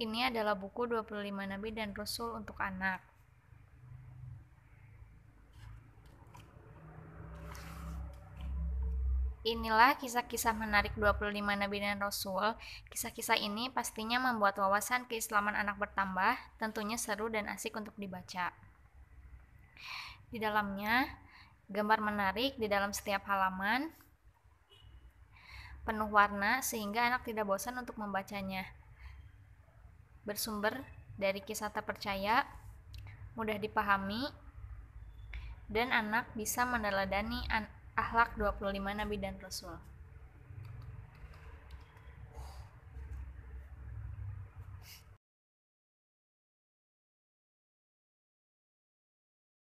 Ini adalah buku 25 Nabi dan Rasul untuk anak. Inilah kisah-kisah menarik 25 Nabi dan Rasul. Kisah-kisah ini pastinya membuat wawasan keislaman anak bertambah, tentunya seru dan asik untuk dibaca. Di dalamnya, gambar menarik di dalam setiap halaman, penuh warna sehingga anak tidak bosan untuk membacanya bersumber dari kisah tak percaya, mudah dipahami, dan anak bisa meneladani an akhlak 25 nabi dan rasul.